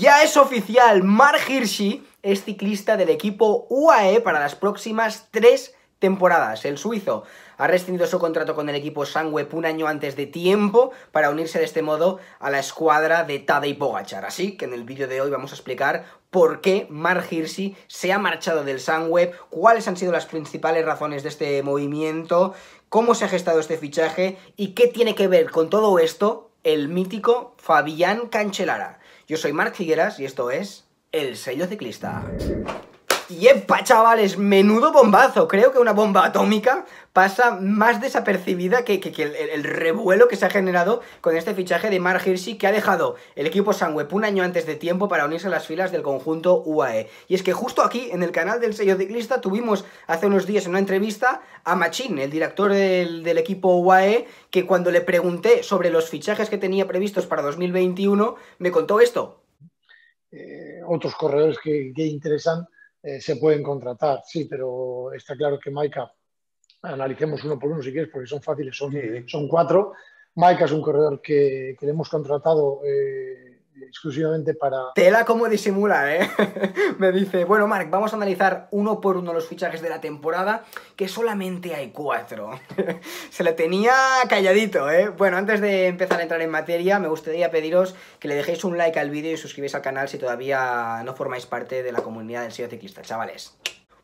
Ya es oficial, Mark Hirschi es ciclista del equipo UAE para las próximas tres temporadas. El suizo ha rescindido su contrato con el equipo Sunweb un año antes de tiempo para unirse de este modo a la escuadra de Tadej Bogachar. Así que en el vídeo de hoy vamos a explicar por qué Mark Hirschi se ha marchado del Sunweb, cuáles han sido las principales razones de este movimiento, cómo se ha gestado este fichaje y qué tiene que ver con todo esto el mítico Fabián Cancelara yo soy Marc Higueras y esto es El Sello Ciclista y Yepa, chavales, menudo bombazo. Creo que una bomba atómica pasa más desapercibida que, el, revuelo que se ha generado con este fichaje de Mark Hirschi, que ha dejado el equipo Sunweb un año antes de tiempo para unirse a las filas del conjunto UAE. Y es que justo aquí, en el canal del sello ciclista, tuvimos hace unos días en una entrevista a Machín, el director del, equipo UAE, que cuando le pregunté sobre los fichajes que tenía previstos para 2021, me contó esto. Eh, otros corredores que, que interesan eh, se pueden contratar, sí, pero está claro que Maika, analicemos uno por uno si quieres, porque son fáciles, son, son cuatro. Maika es un corredor que, le hemos contratado eh, exclusivamente para... Tela como disimula, ¿eh? Me dice, bueno, Mark, vamos a analizar uno por uno los fichajes de la temporada, que solamente hay cuatro. Se lo tenía calladito, ¿eh? Bueno, antes de empezar a entrar en materia, me gustaría pediros que le dejéis un like al vídeo y suscribáis al canal si todavía no formáis parte de la comunidad del SEO Ciclista, chavales.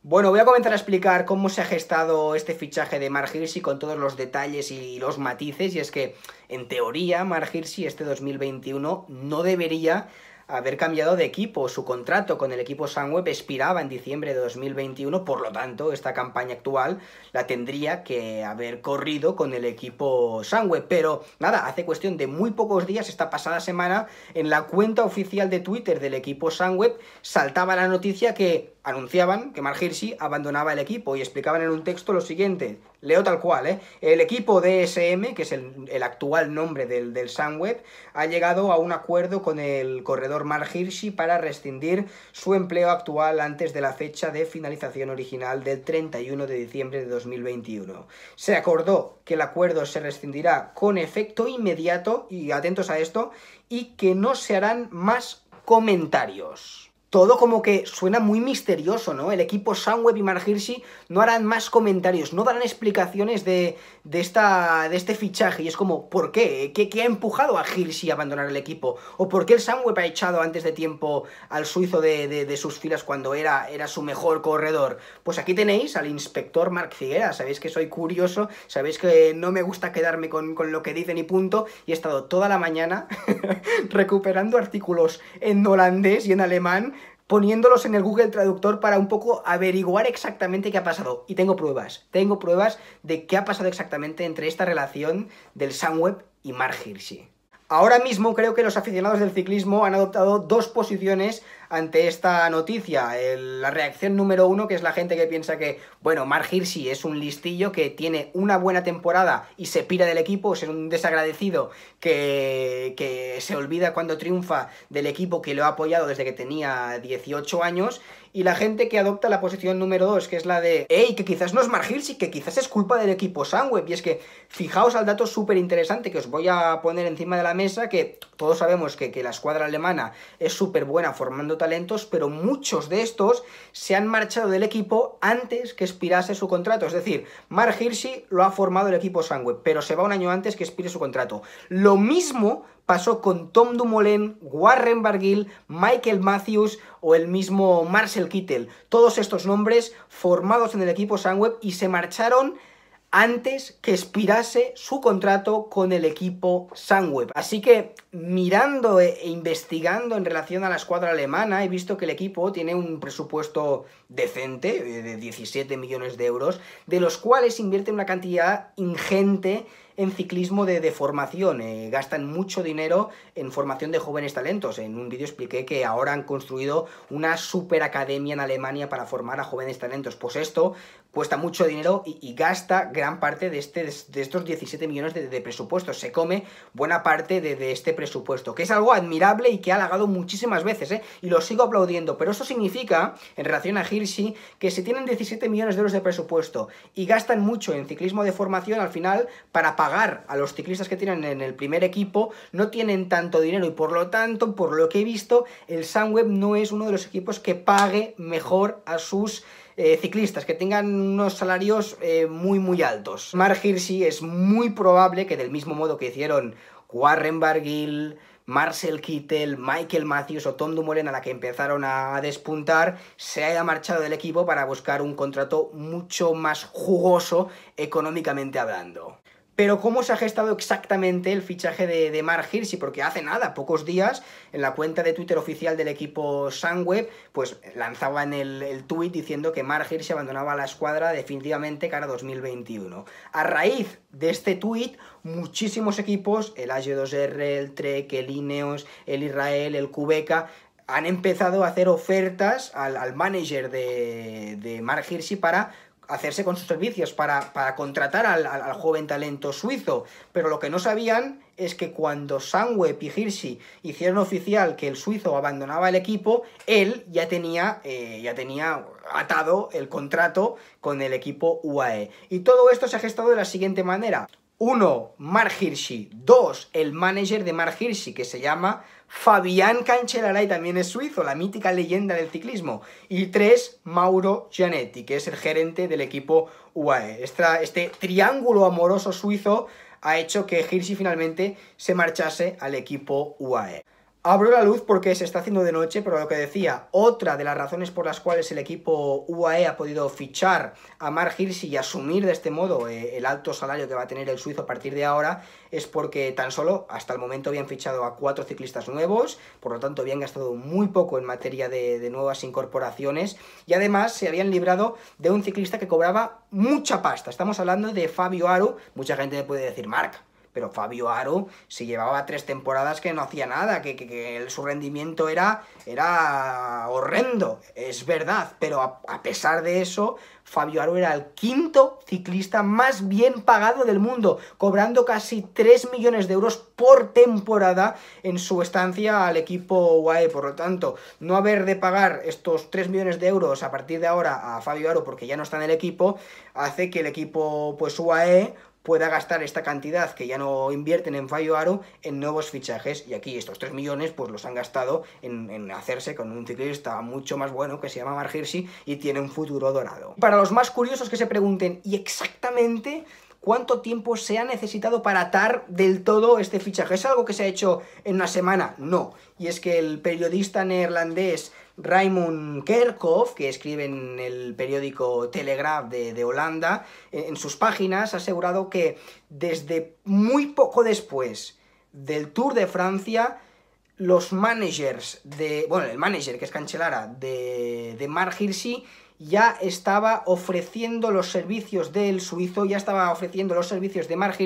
Bueno, voy a comenzar a explicar cómo se ha gestado este fichaje de Mark con todos los detalles y los matices, y es que, en teoría, Mark este 2021 no debería haber cambiado de equipo. Su contrato con el equipo Sunweb expiraba en diciembre de 2021, por lo tanto, esta campaña actual la tendría que haber corrido con el equipo Sunweb. Pero nada, hace cuestión de muy pocos días, esta pasada semana, en la cuenta oficial de Twitter del equipo Sunweb saltaba la noticia que anunciaban que Mark abandonaba el equipo y explicaban en un texto lo siguiente, leo tal cual, ¿eh? El equipo DSM, que es el, actual nombre del, del Sunweb, ha llegado a un acuerdo con el corredor Mar Hirschi para rescindir su empleo actual antes de la fecha de finalización original del 31 de diciembre de 2021. Se acordó que el acuerdo se rescindirá con efecto inmediato, y atentos a esto, y que no se harán más comentarios todo como que suena muy misterioso, ¿no? El equipo Soundweb y Margirsi no harán más comentarios, no darán explicaciones de, esta, de este fichaje. Y es como, ¿por qué? qué? ha empujado a Hirsi a abandonar el equipo? ¿O por qué el Soundweb ha echado antes de tiempo al suizo de, sus filas cuando era, era su mejor corredor? Pues aquí tenéis al inspector Mark Figuera. Sabéis que soy curioso, sabéis que no me gusta quedarme con, con lo que dicen y punto. Y he estado toda la mañana recuperando artículos en holandés y en alemán poniéndolos en el Google Traductor para un poco averiguar exactamente qué ha pasado. Y tengo pruebas, tengo pruebas de qué ha pasado exactamente entre esta relación del Sunweb y Mark Hirschi. Ahora mismo creo que los aficionados del ciclismo han adoptado dos posiciones ante esta noticia. la reacción número uno, que es la gente que piensa que, bueno, Mark Hirschi es un listillo que tiene una buena temporada y se pira del equipo, es un desagradecido que, que se olvida cuando triunfa del equipo que lo ha apoyado desde que tenía 18 años y la gente que adopta la posición número 2, que es la de, hey, que quizás no es Mark y que quizás es culpa del equipo Sunweb. Y es que, fijaos al dato súper interesante que os voy a poner encima de la mesa, que todos sabemos que, la escuadra alemana es súper buena formando talentos, pero muchos de estos se han marchado del equipo antes que expirase su contrato. Es decir, Mark lo ha formado el equipo Sunweb, pero se va un año antes que expire su contrato. Lo mismo pasó con Tom Dumoulin, Warren Barguil, Michael Matthews o el mismo Marcel Kittel. Todos estos nombres formados en el equipo Sunweb y se marcharon antes que expirase su contrato con el equipo Sunweb. Así que mirando e investigando en relación a la escuadra alemana, he visto que el equipo tiene un presupuesto decente eh, de 17 millones de euros, de los cuales invierte una cantidad ingente en ciclismo de, formación. Eh, gastan mucho dinero en formación de jóvenes talentos. En un vídeo expliqué que ahora han construido una super academia en Alemania para formar a jóvenes talentos. Pues esto cuesta mucho dinero y, gasta gran parte de, este, de estos 17 millones de, presupuestos. Se come buena parte de, este presupuesto, que es algo admirable y que ha halagado muchísimas veces, ¿eh? y lo sigo aplaudiendo. Pero eso significa, en relación a Hirschi, que si tienen 17 millones de euros de presupuesto y gastan mucho en ciclismo de formación, al final, para pagar a los ciclistas que tienen en el primer equipo, no tienen tanto dinero y por lo tanto, por lo que he visto, el Sunweb no es uno de los equipos que pague mejor a sus eh, ciclistas que tengan unos salarios eh, muy muy altos. Mark Hirschi es muy probable que del mismo modo que hicieron Warren Barguil, Marcel Kittel, Michael Matthews o Tom Dumoulin a la que empezaron a despuntar, se haya marchado del equipo para buscar un contrato mucho más jugoso económicamente hablando. Pero cómo se ha gestado exactamente el fichaje de, de Mark Hirschi, porque hace nada, pocos días, en la cuenta de Twitter oficial del equipo Sunweb, pues lanzaban el, el diciendo que Mark Hirschi abandonaba la escuadra definitivamente cara 2021. A raíz de este tuit, muchísimos equipos, el AG2R, el Trek, el Ineos, el Israel, el Cubeca, han empezado a hacer ofertas al, manager de, de Mark Hirschi para hacerse con sus servicios para, contratar al, joven talento suizo. Pero lo que no sabían es que cuando Sunweb y Hirschi hicieron oficial que el suizo abandonaba el equipo, él ya tenía, eh, ya tenía atado el contrato con el equipo UAE. Y todo esto se ha gestado de la siguiente manera. 1. Mark Hirschi. 2. El manager de Mark Hirschi, que se llama Fabián Cancelaray, también es suizo, la mítica leyenda del ciclismo. Y tres, Mauro Gianetti, que es el gerente del equipo UAE. este triángulo amoroso suizo ha hecho que Hirsi finalmente se marchase al equipo UAE. Abro la luz porque se está haciendo de noche, pero lo que decía, otra de las razones por las cuales el equipo UAE ha podido fichar a Mark y asumir de este modo eh, el alto salario que va a tener el suizo a partir de ahora es porque tan solo hasta el momento habían fichado a cuatro ciclistas nuevos, por lo tanto habían gastado muy poco en materia de, nuevas incorporaciones y además se habían librado de un ciclista que cobraba mucha pasta. Estamos hablando de Fabio Aru, mucha gente puede decir, Marc, pero Fabio Aro se llevaba tres temporadas que no hacía nada, que, su rendimiento era, era horrendo, es verdad, pero a, pesar de eso, Fabio Aro era el quinto ciclista más bien pagado del mundo, cobrando casi 3 millones de euros por temporada en su estancia al equipo UAE, por lo tanto, no haber de pagar estos 3 millones de euros a partir de ahora a Fabio Aro porque ya no está en el equipo, hace que el equipo pues UAE pueda gastar esta cantidad que ya no invierten en Fallo Aro en nuevos fichajes. Y aquí estos 3 millones pues los han gastado en, en hacerse con un ciclista mucho más bueno que se llama Mark y tiene un futuro dorado. Para los más curiosos que se pregunten, ¿y exactamente cuánto tiempo se ha necesitado para atar del todo este fichaje. ¿Es algo que se ha hecho en una semana? No. Y es que el periodista neerlandés Raymond Kerkhoff, que escribe en el periódico Telegraph de, Holanda, eh, en, sus páginas ha asegurado que desde muy poco después del Tour de Francia, los managers de. Bueno, el manager que es Cancelara de, de ya estaba ofreciendo los servicios del suizo, ya estaba ofreciendo los servicios de Mark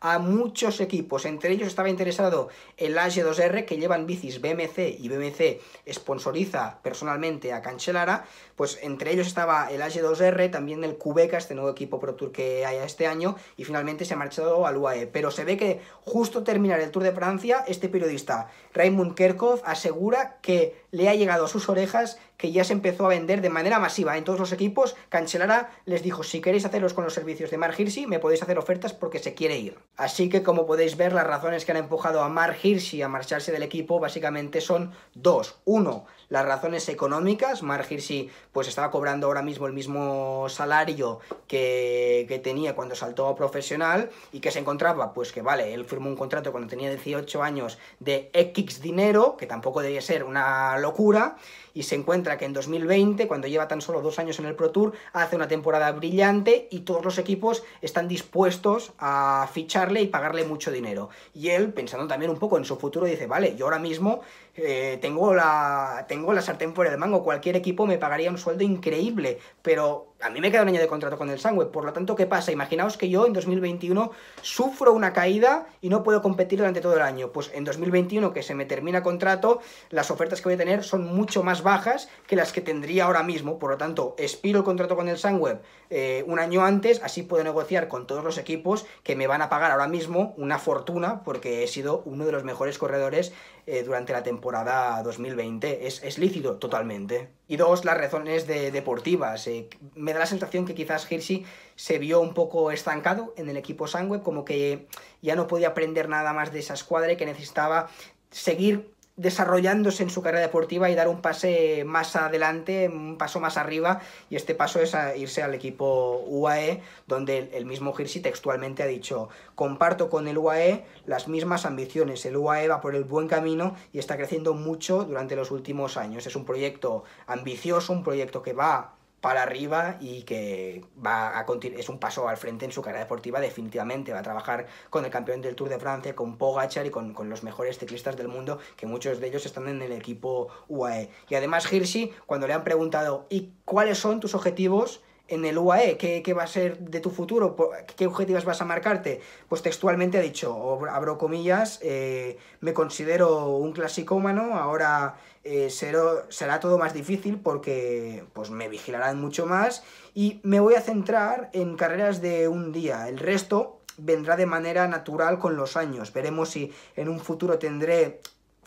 a muchos equipos. Entre ellos estaba interesado el ag 2 r que llevan bicis BMC y BMC sponsoriza personalmente a Cancelara. Pues entre ellos estaba el ag 2 r también el Cubeca, este nuevo equipo Pro Tour que haya este año, y finalmente se ha marchado al UAE. Pero se ve que justo terminar el Tour de Francia, este periodista Raymond Kerkhoff asegura que le ha llegado a sus orejas que ya se empezó a vender de manera masiva en todos los equipos. Cancelara les dijo, si queréis haceros con los servicios de Mark Hirschi, me podéis hacer ofertas porque se quiere ir. Así que como podéis ver, las razones que han empujado a Mark Hirschi a marcharse del equipo básicamente son dos. Uno, las razones económicas. Mark Hirschi pues estaba cobrando ahora mismo el mismo salario que, que tenía cuando saltó a profesional y que se encontraba, pues que vale, él firmó un contrato cuando tenía 18 años de X dinero, que tampoco debía ser una locura y se encuentra que en 2020, cuando lleva tan solo dos años en el Pro Tour, hace una temporada brillante y todos los equipos están dispuestos a ficharle y pagarle mucho dinero. Y él, pensando también un poco en su futuro, dice, vale, yo ahora mismo eh, tengo, la, tengo la sartén fuera de mango, cualquier equipo me pagaría un sueldo increíble, pero a mí me queda un año de contrato con el sangweb. Por lo tanto, ¿qué pasa? Imaginaos que yo en 2021 sufro una caída y no puedo competir durante todo el año. Pues en 2021, que se me termina contrato, las ofertas que voy a tener son mucho más bajas que las que tendría ahora mismo. Por lo tanto, expiro el contrato con el Sangweb eh, un año antes, así puedo negociar con todos los equipos que me van a pagar ahora mismo una fortuna, porque he sido uno de los mejores corredores eh, durante la temporada 2020. Es, es, lícito totalmente. Y dos, las razones deportivas. Eh, me da la sensación que quizás Hirschi se vio un poco estancado en el equipo sangue, como que ya no podía aprender nada más de esa escuadra y que necesitaba seguir desarrollándose en su carrera deportiva y dar un pase más adelante, un paso más arriba, y este paso es irse al equipo UAE, donde el mismo Hirsi textualmente ha dicho, comparto con el UAE las mismas ambiciones, el UAE va por el buen camino y está creciendo mucho durante los últimos años, es un proyecto ambicioso, un proyecto que va para arriba y que va a es un paso al frente en su carrera deportiva definitivamente. Va a trabajar con el campeón del Tour de Francia, con Pogachar y con, los mejores ciclistas del mundo, que muchos de ellos están en el equipo UAE. Y además Hirschi, cuando le han preguntado ¿y cuáles son tus objetivos? en el UAE, ¿qué, va a ser de tu futuro? ¿Qué objetivos vas a marcarte? Pues textualmente ha dicho, abro comillas, eh, me considero un clasicómano, ahora eh, será, todo más difícil porque pues, me vigilarán mucho más y me voy a centrar en carreras de un día, el resto vendrá de manera natural con los años, veremos si en un futuro tendré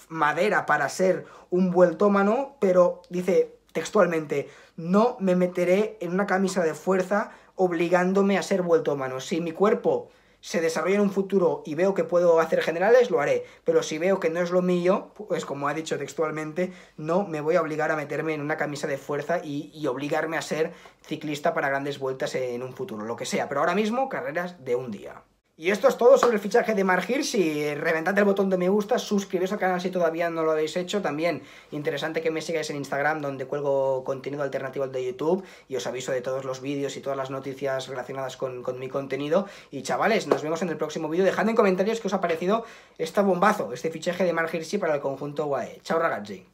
madera para ser un vueltómano, pero dice, textualmente, no me meteré en una camisa de fuerza obligándome a ser vuelto humano. Si mi cuerpo se desarrolla en un futuro y veo que puedo hacer generales, lo haré. Pero si veo que no es lo mío, pues como ha dicho textualmente, no me voy a obligar a meterme en una camisa de fuerza y obligarme a ser ciclista para grandes vueltas en un futuro, lo que sea. Pero ahora mismo, carreras de un día. Y esto es todo sobre el fichaje de Margir. Si reventad el botón de me gusta, suscribiros al canal si todavía no lo habéis hecho. También interesante que me sigáis en Instagram, donde cuelgo contenido alternativo al de YouTube y os aviso de todos los vídeos y todas las noticias relacionadas con, mi contenido. Y chavales, nos vemos en el próximo vídeo. Dejad en comentarios qué os ha parecido este bombazo, este fichaje de Margir para el conjunto UAE. Chao ragazzi.